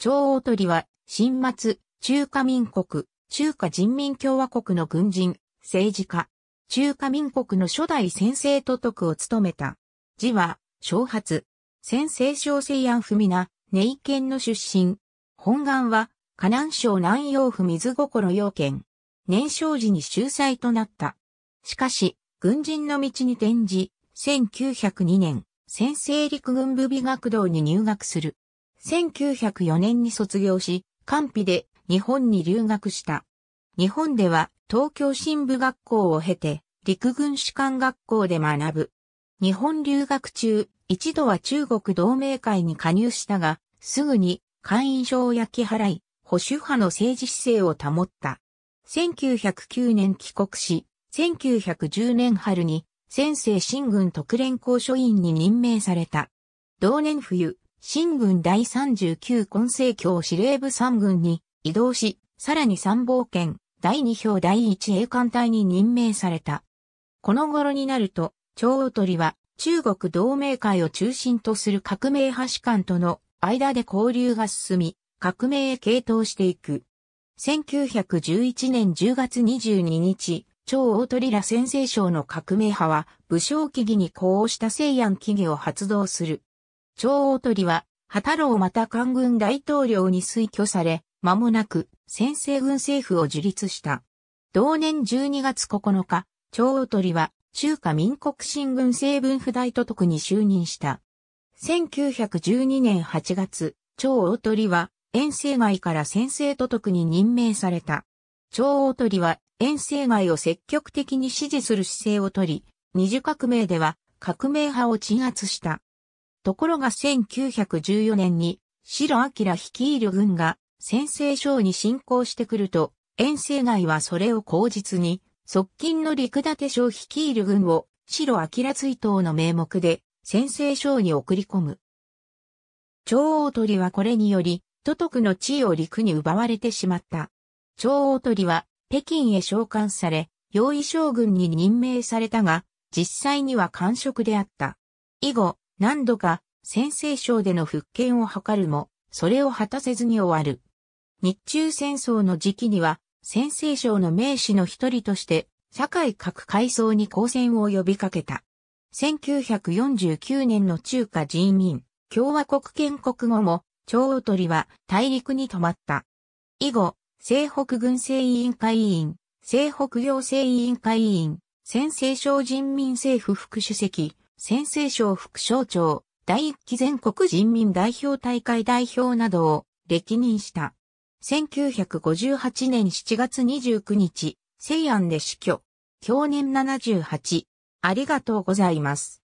長大鳥は、新末、中華民国、中華人民共和国の軍人、政治家、中華民国の初代先制都督を務めた。字は、小発、先制小西安文な、ネイ県の出身。本願は、河南省南陽府水心要県。年少時に秀才となった。しかし、軍人の道に転じ、1902年、先制陸軍部美学堂に入学する。1904年に卒業し、官費で日本に留学した。日本では東京新部学校を経て、陸軍士官学校で学ぶ。日本留学中、一度は中国同盟会に加入したが、すぐに会員証を焼き払い、保守派の政治姿勢を保った。1909年帰国し、1910年春に、先生新軍特連公書員に任命された。同年冬、新軍第39根正教司令部三軍に移動し、さらに参謀権第2票第1栄艦隊に任命された。この頃になると、張鳳鳥は中国同盟会を中心とする革命派士官との間で交流が進み、革命へ傾倒していく。1911年10月22日、超大鳥ら先生省の革命派は、武将機議に呼応した西安機議を発動する。長大鳥は、波太郎また官軍大統領に推挙され、間もなく先制軍政府を樹立した。同年12月9日、長大鳥は中華民国新軍政分府大都督に就任した。1912年8月、長大鳥は遠征外から先制都督に任命された。長大鳥は遠征外を積極的に支持する姿勢をとり、二次革命では革命派を鎮圧した。ところが1914年に白明率いる軍が先制省に侵攻してくると、遠征外はそれを口実に、側近の陸立省率いる軍を白明追悼の名目で先制省に送り込む。長王鳥はこれにより、都督の地位を陸に奪われてしまった。長王鳥は北京へ召喚され、用意将軍に任命されたが、実際には官職であった。以後、何度か先制省での復権を図るも、それを果たせずに終わる。日中戦争の時期には、先制省の名士の一人として、社会各階層に抗戦を呼びかけた。1949年の中華人民共和国建国後も、長尾鳥は大陸に止まった。以後、西北軍政委員会委員、西北行政委員会委員、先制省人民政府副主席、先生賞副賞長、第一期全国人民代表大会代表などを歴任した。1958年7月29日、西安で死去。享年78。ありがとうございます。